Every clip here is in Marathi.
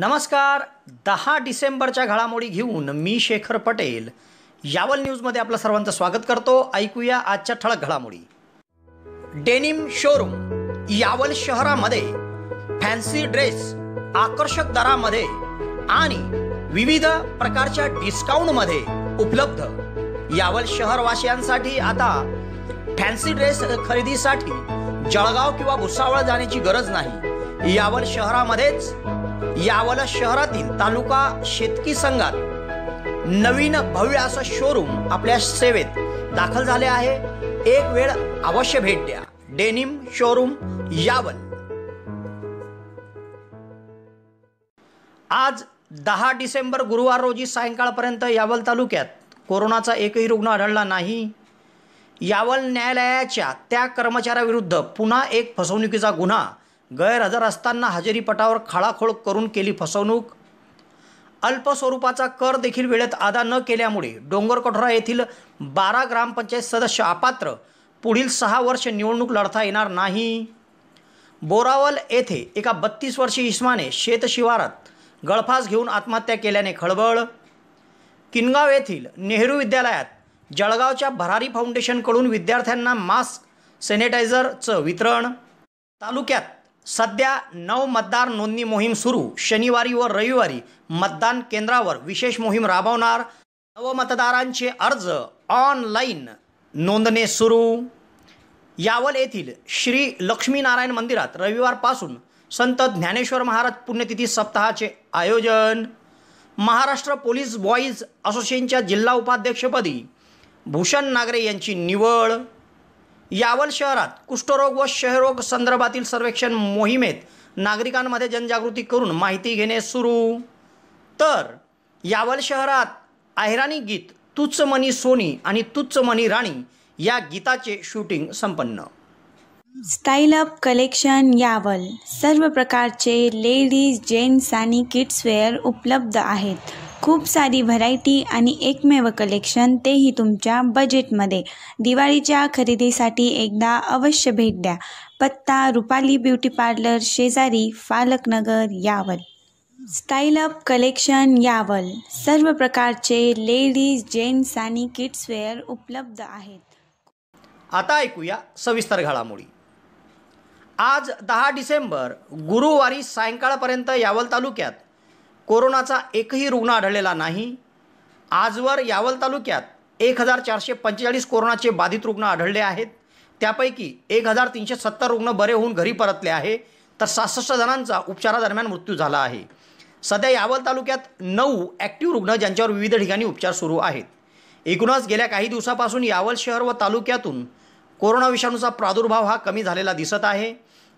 नमस्कार दहा डिसेंबरच्या घडामोडी घेऊन मी शेखर पटेल यावल न्यूजमध्ये आपलं सर्वांचं स्वागत करतो ऐकूया आजच्या ठळक घडामोडी डेनिम शोरूम यावल शहरामध्ये फॅन्सी ड्रेस आकर्षक दरामध्ये आणि विविध प्रकारच्या डिस्काउंटमध्ये उपलब्ध यावल शहरवासियांसाठी आता फॅन्सी ड्रेस खरेदीसाठी जळगाव किंवा भुसावळ जाण्याची गरज नाही यावल शहरामध्येच यावला शहरातील तालुका शेतकी संघात नवीन भव्य असं शोरूम आपल्या सेवेत दाखल झाले आहे एक वेळ अवश्य भेट द्या डेनिम शोरूम यावल आज दहा डिसेंबर गुरुवार रोजी सायंकाळपर्यंत यावल तालुक्यात कोरोनाचा एकही रुग्ण आढळला नाही यावल न्यायालयाच्या त्या कर्मचाऱ्याविरुद्ध पुन्हा एक फसवणुकीचा गुन्हा गैरहजर असताना हजेरीपटावर खाळाखोळ करून केली फसवणूक अल्पस्वरूपाचा कर देखील वेळेत अदा न केल्यामुळे डोंगरकठोरा येथील बारा ग्रामपंचायत सदस्य अपात्र पुढील सहा वर्ष निवडणूक लढता येणार नाही बोरावल येथे एका बत्तीस वर्षीय इस्माने शेतशिवारात गळफास घेऊन आत्महत्या केल्याने खळबळ किनगाव येथील नेहरू विद्यालयात जळगावच्या भरारी फाउंडेशनकडून विद्यार्थ्यांना मास्क सॅनिटायझरचं वितरण तालुक्यात सध्या नऊ मतदार नोंदणी मोहीम सुरू शनिवारी व रविवारी मतदान केंद्रावर विशेष मोहीम राबवणार नवमतदारांचे अर्ज ऑनलाईन नोंदणे सुरू यावल येथील श्री लक्ष्मीनारायण मंदिरात रविवारपासून संत ज्ञानेश्वर महाराज पुण्यतिथी सप्ताहाचे आयोजन महाराष्ट्र पोलीस बॉईज असोसिएशनच्या जिल्हा उपाध्यक्षपदी भूषण नागरे यांची निवड यावल शहरात कुष्ठरोग व क्षयरोग संदर्भातील सर्वेक्षण मोहिमेत नागरिकांमध्ये जनजागृती करून माहिती घेणे सुरू तर यावल शहरात अहिराणी गीत तुच मनी सोनी आणि तुच मनी राणी या गीताचे शूटिंग संपन्न स्टाईल अप कलेक्शन यावल सर्व प्रकारचे लेडीज जेंट्स आणि किड्सवेअर उपलब्ध आहेत खूप सारी व्हरायटी आणि एकमेव कलेक्शन तेही तुमच्या बजेटमध्ये दिवाळीच्या खरेदीसाठी एकदा अवश्य भेट द्या पत्ता रुपाली ब्युटी पार्लर शेजारी Falaknagar Yawal style up collection Yawal सर्व प्रकारचे लेडीज जेंट्स आणि किड्सवेअर उपलब्ध आहेत आता ऐकूया सविस्तर घडामोडी आज दहा डिसेंबर गुरुवारी सायंकाळपर्यंत यावल तालुक्यात कोरोनाचा एकही रुग्ण आढळलेला नाही आजवर यावल तालुक्यात एक हजार चारशे पंचेचाळीस कोरोनाचे बाधित रुग्ण आढळले आहेत त्यापैकी एक हजार तीनशे सत्तर रुग्ण बरे होऊन घरी परतले आहे तर सहासष्ट जणांचा उपचारादरम्यान मृत्यू झाला आहे सध्या यावल तालुक्यात नऊ ॲक्टिव्ह रुग्ण ज्यांच्यावर विविध ठिकाणी उपचार सुरू आहेत एकूणच गेल्या काही दिवसापासून यावल शहर व तालुक्यातून कोरोना विषाणूचा प्रादुर्भाव हा कमी झालेला दिसत आहे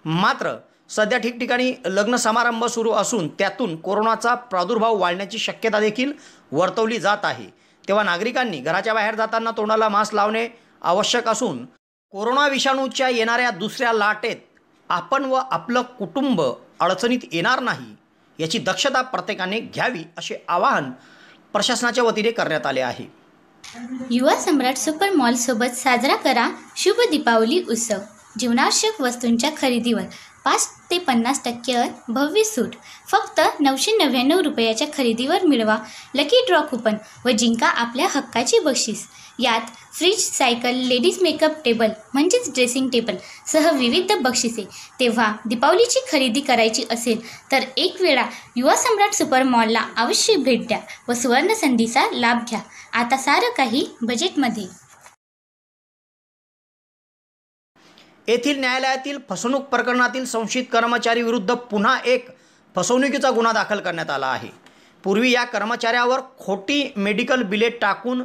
मात्र सध्या ठिकठिकाणी लग्न समारंभ सुरू असून त्यातून कोरोनाचा प्रादुर्भाव वाढण्याची शक्यता देखील वर्तवली जात आहे तेव्हा नागरिकांनी घराच्या बाहेर जाताना तोंडाला मास्क लावणे आवश्यक असून कोरोना विषाणूच्या येणाऱ्या दुसऱ्या लाटेत आपण व आपलं कुटुंब अडचणीत येणार नाही याची दक्षता प्रत्येकाने घ्यावी असे आवाहन प्रशासनाच्या वतीने करण्यात आले आहे युवा सम्राट सुपर मॉल सोबत साजरा करा शुभ दीपावली उत्सव जीवनावश्यक वस्तूंच्या खरेदीवर पाच ते पन्नास टक्के भव्य सूट फक्त नऊशे नव्याण्णव रुपयाच्या खरेदीवर मिळवा लकी ड्रॉ कुपन व जिंका आपल्या हक्काची बक्षीस यात fridge cycle ladies makeup table म्हणजेच ड्रेसिंग टेबल सह विविध बक्षिसे तेव्हा दीपावलीची खरेदी करायची असेल तर एक वेळा युवा सम्राट सुपर मॉलला अवश्य भेट द्या व सुवर्ण संधीचा लाभ घ्या आता सारं काही बजेटमध्ये येथील न्यायालयातील फसवणूक प्रकरणातील संशयित कर्मचारी विरुद्ध पुन्हा एक फसवणुकीचा गुन्हा दाखल करण्यात आला आहे पूर्वी या कर्मचाऱ्यावर खोटी मेडिकल बिले टाकून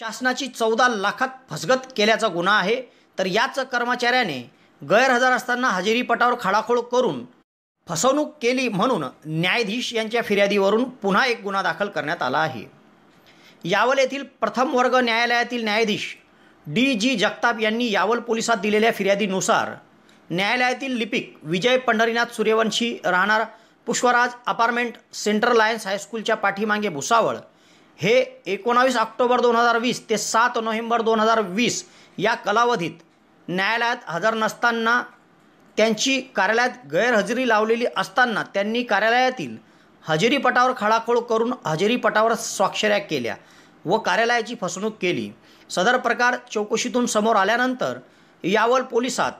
शासनाची चौदा लाखात फसगत केल्याचा गुन्हा आहे तर याच कर्मचाऱ्याने गैरहजर असताना हजेरीपटावर खाडाखोळ करून फसवणूक केली म्हणून न्यायाधीश यांच्या फिर्यादीवरून पुन्हा एक गुन्हा दाखल करण्यात आला आहे यावल येथील प्रथम वर्ग न्यायालयातील न्यायाधीश डी जी जगताप यांनी यावल पोलिसात दिलेल्या फिर्यादीनुसार न्यायालयातील लिपिक विजय पंढरीनाथ सूर्यवंशी राहणार पुष्पराज अपार्टमेंट सेंट्रल लायन्स हायस्कूलच्या पाठीमागे भुसावळ हे एकोणावीस ऑक्टोबर दोन हजार वीस ते सात नोव्हेंबर दोन हजार वीस या कालावधीत न्यायालयात हजर नसताना त्यांची कार्यालयात गैरहजेरी लावलेली असताना त्यांनी कार्यालयातील हजेरीपटावर खळाखोळ करून हजेरीपटावर स्वाक्षऱ्या केल्या व कार्यालयाची फसवणूक केली सदर प्रकार चौकशीतून समोर आल्यानंतर यावल पोलिसात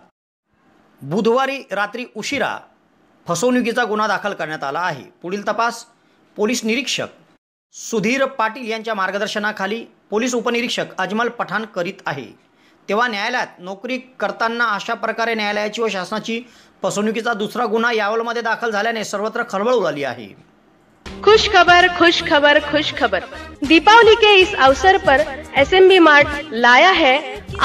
बुधवारी रात्री उशिरा फसवणुकीचा गुन्हा दाखल करण्यात आला आहे पुढील तपास पोलीस निरीक्षक सुधीर पाटील यांच्या मार्गदर्शनाखाली पोलीस उपनिरीक्षक अजमल पठाण करीत आहे तेव्हा न्यायालयात नोकरी करताना अशा प्रकारे न्यायालयाची व शासनाची फसवणुकीचा दुसरा गुन्हा यावलमध्ये दाखल झाल्याने सर्वत्र खळबळ उडाली आहे खुश खबर खुश खबर खुश खबर दीपावली के इस अवसर पर एसएमबी मार्ट लाया है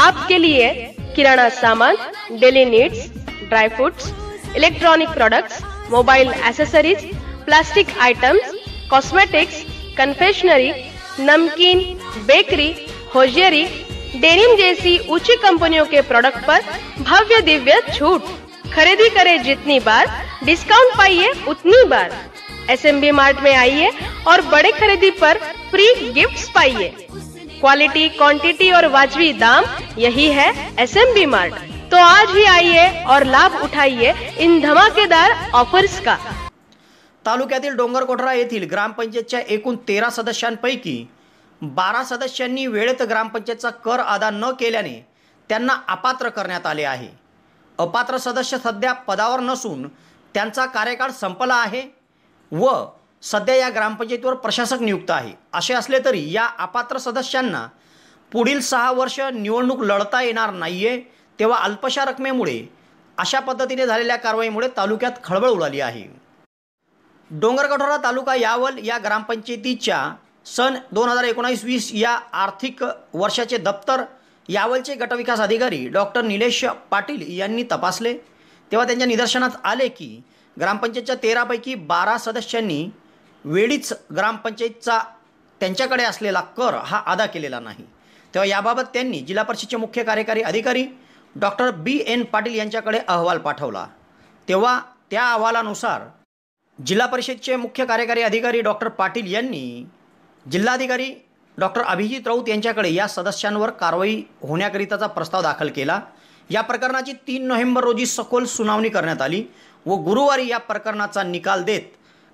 आपके लिए किराना सामान daily needs dry fruits electronic products mobile accessories plastic items cosmetics confectionery नमकीन बेकरी होजियरी डेनिम जैसी ऊंची कंपनियों के प्रोडक्ट पर भव्य दिव्य छूट खरीदी करें जितनी बार डिस्काउंट पाइए उतनी बार एस एम बी मार्ट में आइए और बड़े खरीदी पर फ्री गिफ्ट्स पाइए क्वालिटी क्वांटिटी और वाजवी दाम यही है एस एम बी मार्ट तो आज ही आइए और लाभ उठाइए इन धमाकेदार ऑफर्स का तालुक्यातील डोंगरकोठरा येथील ग्रामपंचायतच्या एकूण तेरा सदस्यांपैकी बारा सदस्यांनी वेळेत ग्रामपंचायतचा कर अदा न केल्याने त्यांना अपात्र करण्यात आले आहे अपात्र सदस्य सध्या पदावर नसून त्यांचा कार्यकाळ संपला आहे व सध्या या ग्रामपंचायतीवर प्रशासक नियुक्त आहे असे असले तरी या अपात्र सदस्यांना पुढील सहा वर्ष निवडणूक लढता येणार नाही आहे तेव्हा अल्पशा रकमेमुळे अशा पद्धतीने झालेल्या कारवाईमुळे तालुक्यात खळबळ उडाली आहे डोंगरकठोरा तालुका यावल या ग्रामपंचायतीच्या सन दोन हजार एकोणीस वीस या आर्थिक वर्षाचे दप्तर यावलचे गटविकास अधिकारी डॉक्टर निलेश पाटील यांनी तपासले तेव्हा त्यांच्या निदर्शनात आले की ग्रामपंचायतच्या तेरापैकी बारा सदस्यांनी वेळीच ग्रामपंचायतचा त्यांच्याकडे असलेला कर हा अदा केलेला नाही तेव्हा याबाबत त्यांनी जिल्हा परिषदचे मुख्य कार्यकारी अधिकारी डॉक्टर बी एन पाटील यांच्याकडे अहवाल पाठवला तेव्हा त्या अहवालानुसार जिल्हा परिषदचे मुख्य कार्यकारी अधिकारी डॉक्टर पाटील यांनी जिल्हाधिकारी डॉक्टर अभिजित राऊत यांच्याकडे या सदस्यांवर कारवाई होण्याकरिताचा प्रस्ताव दाखल केला या प्रकरणाची तीन नोव्हेंबर रोजी सखोल सुनावणी करण्यात आली व गुरुवारी या प्रकरणाचा निकाल देत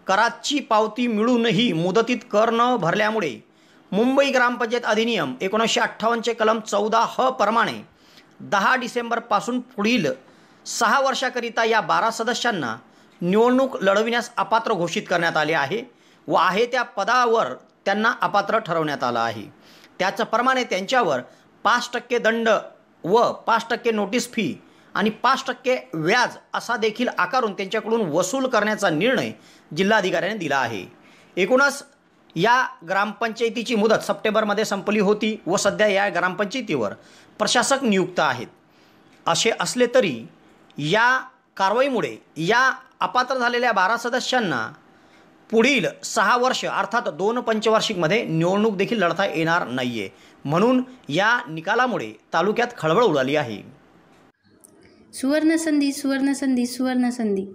कराची पावती मिळूनही मुदतीत कर न भरल्यामुळे मुंबई ग्रामपंचायत अधिनियम एकोणीसशे अठ्ठावन्नचे कलम चौदा ह प्रमाणे दहा डिसेंबरपासून पुढील सहा वर्षाकरिता या बारा सदस्यांना निवडणूक लढविण्यास अपात्र घोषित करण्यात आले आहे व आहे त्या पदावर त्यांना अपात्र ठरवण्यात आलं आहे त्याचप्रमाणे त्यांच्यावर पाच टक्के दंड व पाच टक्के नोटीस फी आणि पाच टक्के व्याज असा देखील आकारून त्यांच्याकडून वसूल करण्याचा निर्णय जिल्हाधिकाऱ्याने दिला आहे एकूणच या ग्रामपंचायतीची मुदत सप्टेंबरमध्ये संपली होती व सध्या या ग्रामपंचायतीवर प्रशासक नियुक्त आहेत असे असले तरी या कारवाईमुळे या अपात्र झालेल्या बारा सदस्यांना पुढील सहा वर्ष अर्थात दोन पंचवार्षिकमध्ये निवडणूक देखील लढता येणार नाही आहे म्हणून या निकालामुळे तालुक्यात खळबळ उडाली आहे सुवर्णसंधी सुवर्णसंधी सुवर्णसंधी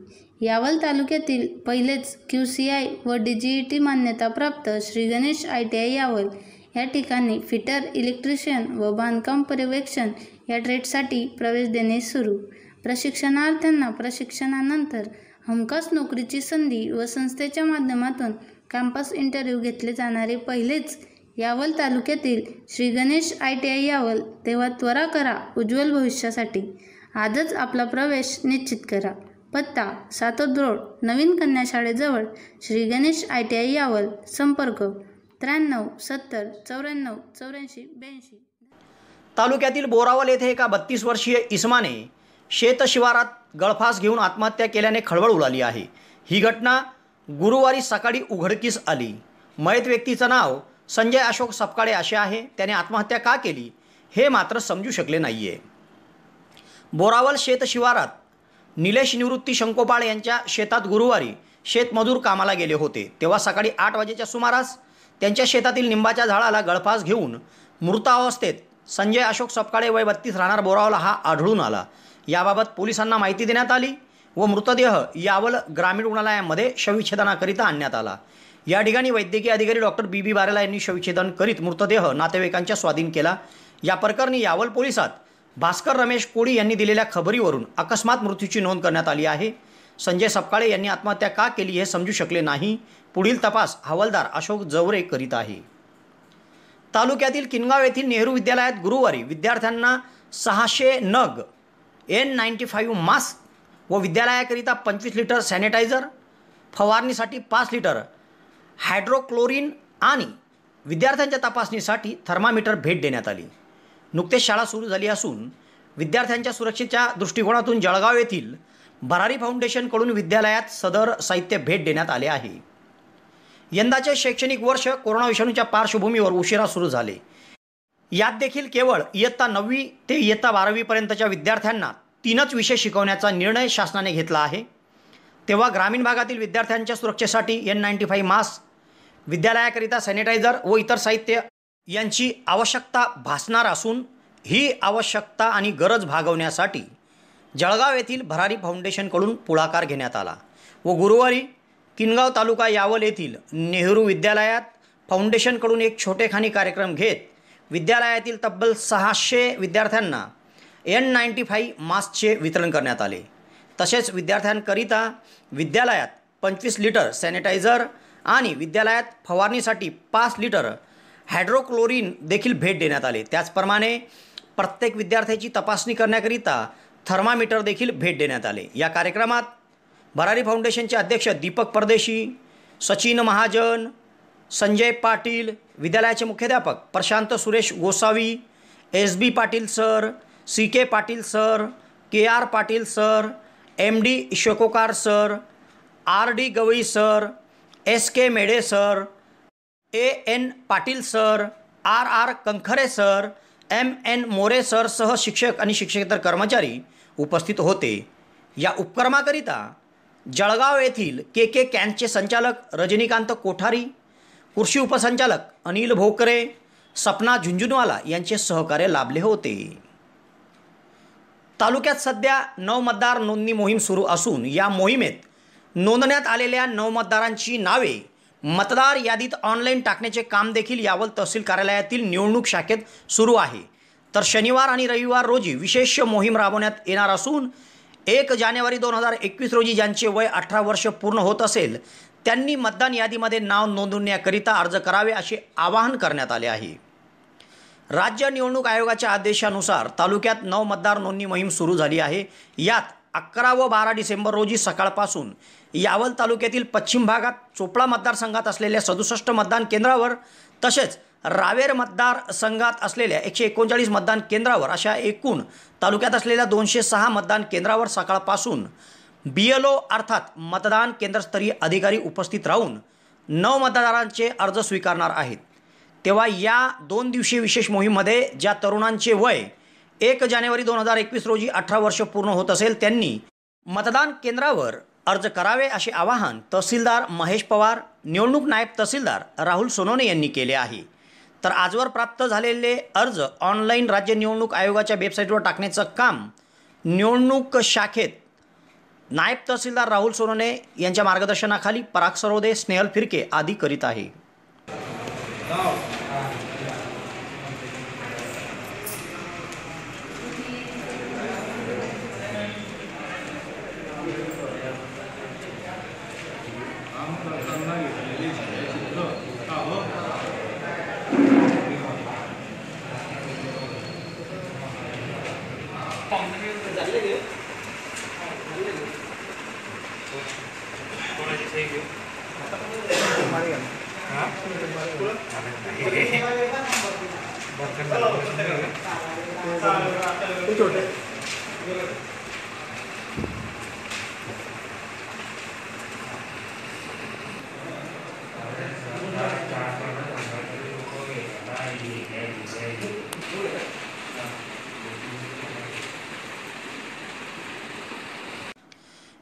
यावल तालुक्यातील पहिलेच क्यू सी आय व डी जी ई टी मान्यताप्राप्त Shri Ganesh I T I Yawal या ठिकाणी फिटर इलेक्ट्रिशियन व बांधकाम पर्यवेक्षण या ट्रेडसाठी प्रवेश देणे सुरू प्रशिक्षणार्थ्यांना प्रशिक्षणानंतर हमखास नोकरीची संधी व संस्थेच्या माध्यमातून कॅम्पस इंटरव्ह्यू घेतले जाणारे पहिलेच यावल तालुक्यातील Shri Ganesh I T I Yawal तेव्हा त्वरा करा उज्ज्वल भविष्यासाठी आजच आपला प्रवेश निश्चित करा पत्ता सातोद रोड नवीन कन्या शाळेजवळ Shri Ganesh I T I Yawal संपर्क त्र्याण्णव सत्तर चौऱ्याण्णव चौऱ्याऐंशी ब्याऐंशी तालुक्यातील बोरावल येथे एका बत्तीस वर्षीय इस्माने शेतशिवारात गळफास घेऊन आत्महत्या केल्याने खळबळ उडाली आहे ही घटना गुरुवारी सकाळी उघडकीस आली मयत व्यक्तीचं नाव संजय अशोक सपकाळे असे आहे त्याने आत्महत्या का केली हे मात्र समजू शकले नाही आहे बोरावल शेत शिवारात निलेश निवृत्ती शंकोपाळ यांच्या शेतात गुरुवारी शेतमजूर कामाला गेले होते तेव्हा सकाळी आठ वाजेच्या सुमारास त्यांच्या शेतातील निंबाच्या झाडाला गळफास घेऊन मृतावस्थेत संजय अशोक सपकाळे वय बत्तीस राहणार बोरावला हा आढळून आला याबाबत पोलिसांना माहिती देण्यात आली व मृतदेह यावल ग्रामीण रुग्णालयामध्ये शविच्छेदनाकरिता आणण्यात आला या ठिकाणी वैद्यकीय अधिकारी डॉक्टर बी बी बारेला यांनी शवविच्छेदन करीत मृतदेह नातेवाईकांच्या स्वाधीन केला या प्रकरणी यावल पोलिसात भास्कर रमेश कोळी यांनी दिलेल्या खबरीवरून अकस्मात मृत्यूची नोंद करण्यात आली आहे संजय सपकाळे यांनी आत्महत्या का केली हे समजू शकले नाही पुढील तपास हवालदार अशोक जवरे करीत आहे तालुक्यातील किनगाव येथील नेहरू विद्यालयात गुरुवारी विद्यार्थ्यांना सहाशे नग एन नाईन्टी फाईव्ह मास्क व विद्यालयाकरिता पंचवीस लिटर सॅनिटायझर फवारणीसाठी पाच लिटर हायड्रोक्लोरीन आणि विद्यार्थ्यांच्या तपासणीसाठी थर्मामीटर भेट देण्यात आली नुकतेच शाळा सुरू झाली असून विद्यार्थ्यांच्या सुरक्षेच्या दृष्टिकोनातून जळगाव येथील भरारी फाउंडेशनकडून विद्यालयात सदर साहित्य भेट देण्यात आले आहे यंदाचे शैक्षणिक वर्ष कोरोना विषाणूच्या पार्श्वभूमीवर उशिरा सुरू झाले यात देखील केवळ इयत्ता नववी ते इयत्ता बारावीपर्यंतच्या विद्यार्थ्यांना तीनच विषय शिकवण्याचा निर्णय शासनाने घेतला आहे तेव्हा ग्रामीण भागातील विद्यार्थ्यांच्या सुरक्षेसाठी एन नाईन्टी फाईव्ह मास्क विद्यालयाकरिता सॅनिटायझर व इतर साहित्य यांची आवश्यकता भासणार असून ही आवश्यकता आणि गरज भागवण्यासाठी जळगाव येथील भरारी फाउंडेशनकडून पुढाकार घेण्यात आला व गुरुवारी किनगाव तालुका यावल येथील नेहरू विद्यालयात फाउंडेशनकडून एक छोटेखानी कार्यक्रम घेत विद्यालयातील तब्बल सहाशे विद्यार्थ्यांना एन नाईंटी फाईव्ह मास्कचे वितरण करण्यात आले तसेच विद्यार्थ्यांकरिता विद्यालयात पंचवीस लिटर सॅनिटायझर आणि विद्यालयात फवारणीसाठी पाच लिटर हायड्रोक्लोरीन देखील भेट देण्यात आले त्याचप्रमाणे प्रत्येक विद्यार्थ्याची तपासणी करण्याकरिता थर्मामीटर देखील भेट देण्यात आले या कार्यक्रमात भरारी फाउंडेशनचे अध्यक्ष दीपक परदेशी सचिन महाजन संजय पाटील विद्यालयाचे मुख्याध्यापक Prashant Suresh Gosavi S B Patil sir C K Patil sir K R Patil sir M D Shokokar sir R D Gawai sir S K Mede sir A N Patil sir R R Kankhare sir M N More sir सह शिक्षक आणि शिक्षकेतर कर्मचारी उपस्थित होते या उपक्रमाकरिता जळगाव येथील के के कॅन्सचे संचालक रजनीकांत कोठारी कृषी उपसंचालक अनिल भोकरे सपना झुंझुनवाला यांचे सहकार्य लाभले होते तालुक्यात सध्या नऊ मतदार नोंदणी मोहीम सुरू असून या मोहिमेत नोंदण्यात आलेल्या नवमतदारांची नावे मतदार यादीत ऑनलाईन टाकण्याचे काम देखील यावल तहसील कार्यालयातील निवडणूक शाखेत सुरू आहे तर शनिवार आणि रविवार रोजी विशेष मोहीम राबवण्यात येणार असून एक जानेवारी दोन हजार एकवीस रोजी ज्यांचे वय अठरा वर्ष पूर्ण होत असेल त्यांनी मतदान यादीमध्ये नाव नोंदवण्याकरिता अर्ज करावे असे आवाहन करण्यात आले आहे राज्य निवडणूक आयोगाच्या आदेशानुसार तालुक्यात नऊ मतदार नोंदणी मोहीम सुरू झाली आहे यात अकरा व बारा डिसेंबर रोजी सकाळपासून यावल तालुक्यातील पश्चिम भागात चोपळा मतदारसंघात असलेल्या सदुसष्ट मतदान केंद्रावर तसेच रावेर मतदारसंघात असलेल्या एकशे एकोणचाळीस मतदान केंद्रावर अशा एकूण तालुक्यात असलेल्या दोनशे सहा मतदान केंद्रावर सकाळपासून बी एल ओ अर्थात मतदान केंद्रस्तरीय अधिकारी उपस्थित राहून नऊ मतदारांचे अर्ज स्वीकारणार आहेत तेव्हा या दोन दिवसीय विशेष मोहीममध्ये ज्या तरुणांचे वय एक जानेवारी दोन हजार एकवीस रोजी अठरा वर्ष पूर्ण होत असेल त्यांनी मतदान केंद्रावर अर्ज करावे असे आवाहन तहसीलदार महेश पवार निवडणूक नायब तहसीलदार राहुल सोनोने यांनी केले आहे तर आजवर प्राप्त झालेले अर्ज ऑनलाईन राज्य निवडणूक आयोगाच्या वेबसाईटवर टाकण्याचं काम निवडणूक शाखेत नायब तहसीलदार राहुल सोनोने यांच्या मार्गदर्शनाखाली पराग सरोदे स्नेहल फिरके आदी करीत आहे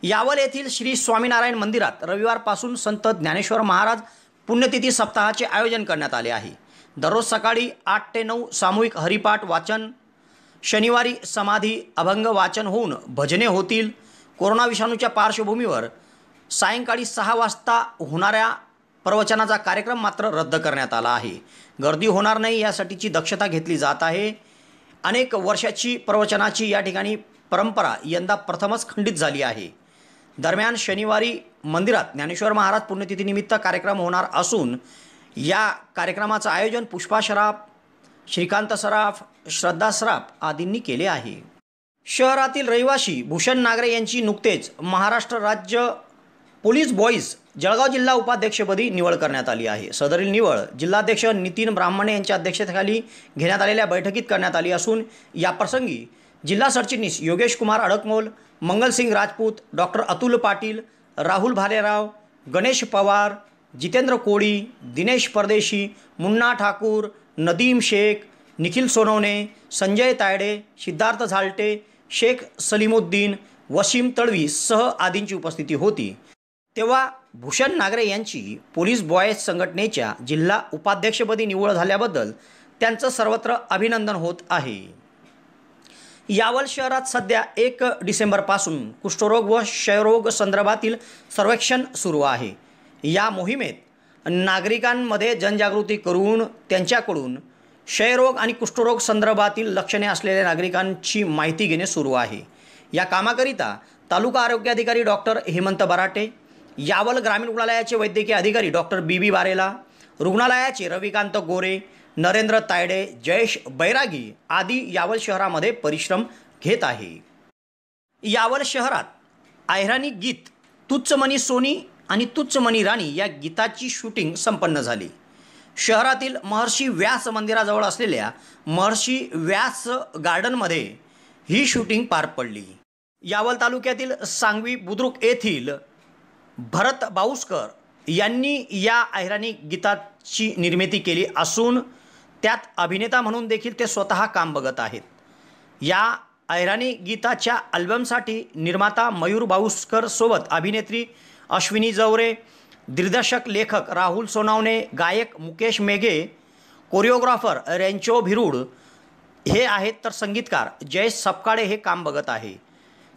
यावल येथील श्री स्वामीनारायण मंदिरात रविवारपासून संत ज्ञानेश्वर महाराज पुण्यतिथी सप्ताहाचे आयोजन करण्यात आले आहे दररोज सकाळी आठ ते नऊ सामूहिक हरिपाठ वाचन शनिवारी समाधी अभंग वाचन होऊन भजने होतील कोरोना विषाणूच्या पार्श्वभूमीवर सायंकाळी सहा वाजता होणाऱ्या प्रवचनाचा कार्यक्रम मात्र रद्द करण्यात आला आहे गर्दी होणार नाही यासाठीची दक्षता घेतली जात आहे अनेक वर्षाची प्रवचनाची या ठिकाणी परंपरा यंदा प्रथमच खंडित झाली आहे दरम्यान शनिवारी मंदिरात ज्ञानेश्वर महाराज पुण्यतिथीनिमित्त कार्यक्रम होणार असून या कार्यक्रमाचं आयोजन पुष्पा सराफ श्रीकांत सराफ श्रद्धा सराफ आदींनी केले आहे शहरातील रहिवाशी भूषण नागरे यांची नुकतेच महाराष्ट्र राज्य पोलीस बॉईज जळगाव जिल्हा उपाध्यक्षपदी निवड करण्यात आली आहे सदरील निवड जिल्हाध्यक्ष नितीन ब्राह्मणे यांच्या अध्यक्षतेखाली घेण्यात आलेल्या बैठकीत करण्यात आली असून याप्रसंगी जिल्हा सरचिटणीस योगेश कुमार अडकमोल मंगलसिंग राजपूत डॉक्टर अतुल पाटील राहुल भालेराव गणेश पवार जितेंद्र कोळी दिनेश परदेशी मुन्ना ठाकूर नदीम शेख निखिल सोनवणे संजय तायडे सिद्धार्थ झालटे शेख सलीमुद्दीन वसीम तळवी सह आदींची उपस्थिती होती तेव्हा भूषण नागरे यांची पोलीस बॉयज संघटनेच्या जिल्हा उपाध्यक्षपदी निवड झाल्याबद्दल त्यांचं सर्वत्र अभिनंदन होत आहे यावल शहरात सध्या एक डिसेंबरपासून कुष्ठरोग व क्षयरोग संदर्भातील सर्वेक्षण सुरू आहे या मोहिमेत नागरिकांमध्ये जनजागृती करून त्यांच्याकडून क्षयरोग आणि कुष्ठरोग संदर्भातील लक्षणे असलेल्या नागरिकांची माहिती घेणे सुरू आहे या कामाकरिता तालुका आरोग्य अधिकारी डॉक्टर हेमंत बराटे यावल ग्रामीण रुग्णालयाचे वैद्यकीय अधिकारी डॉक्टर बी बी बारेला रुग्णालयाचे रविकांत गोरे नरेंद्र तायडे जयेश बैरागी आदी यावल शहरामध्ये परिश्रम घेत आहे यावल शहरात आयरानी गीत मनी सोनी आणि मनी राणी या गीताची शूटिंग संपन्न झाली शहरातील महर्षी व्यास मंदिराजवळ असलेल्या महर्षी व्यास गार्डनमध्ये ही शूटिंग पार पडली यावल तालुक्यातील सांगवी बुद्रुक येथील भरत बाऊसकर यांनी या अहिराणी गीताची निर्मिती केली असून त्यात अभिनेता म्हणून देखील ते स्वतः काम बघत आहेत या ऐराणी गीताच्या अल्बमसाठी निर्माता मयूर बाऊसकर सोबत अभिनेत्री अश्विनी जवरे दिग्दर्शक लेखक राहुल सोनावणे गायक मुकेश मेघे कोरिओग्राफर रेंचो भिरूड हे आहेत तर संगीतकार जयेश सपकाळे हे काम बघत आहे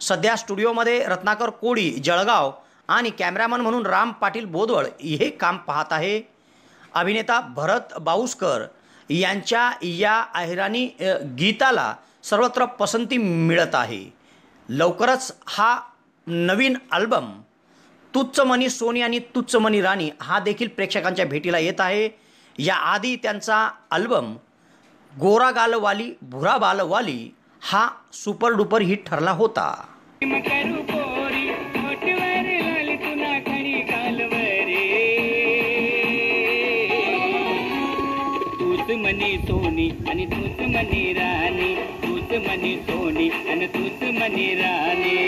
सध्या स्टुडिओमध्ये रत्नाकर कोळी जळगाव आणि कॅमेरामन म्हणून राम पाटील बोदवळ हे काम पाहत आहे अभिनेता भरत बाऊसकर यांच्या या अहिराणी गीताला सर्वत्र पसंती मिळत आहे लवकरच हा नवीन अल्बम तुच्चमणी सोनी आणि तुच्चमणी राणी हा देखील प्रेक्षकांच्या भेटीला येत आहे याआधी त्यांचा अल्बम गोरा गालवाली भुरा बालवाली हा सुपर डुपर हिट ठरला होता मनी सोनी आणि तूच मनी राणी तूच मनी सोनी आणि तूच मनी राणी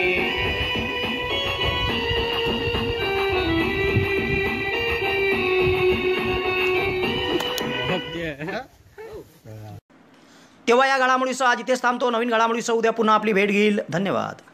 तेव्हा या घडामोडीसह आज इथेच थांबतो नवीन घडामोडीसह उद्या पुन्हा आपली भेट घेईल धन्यवाद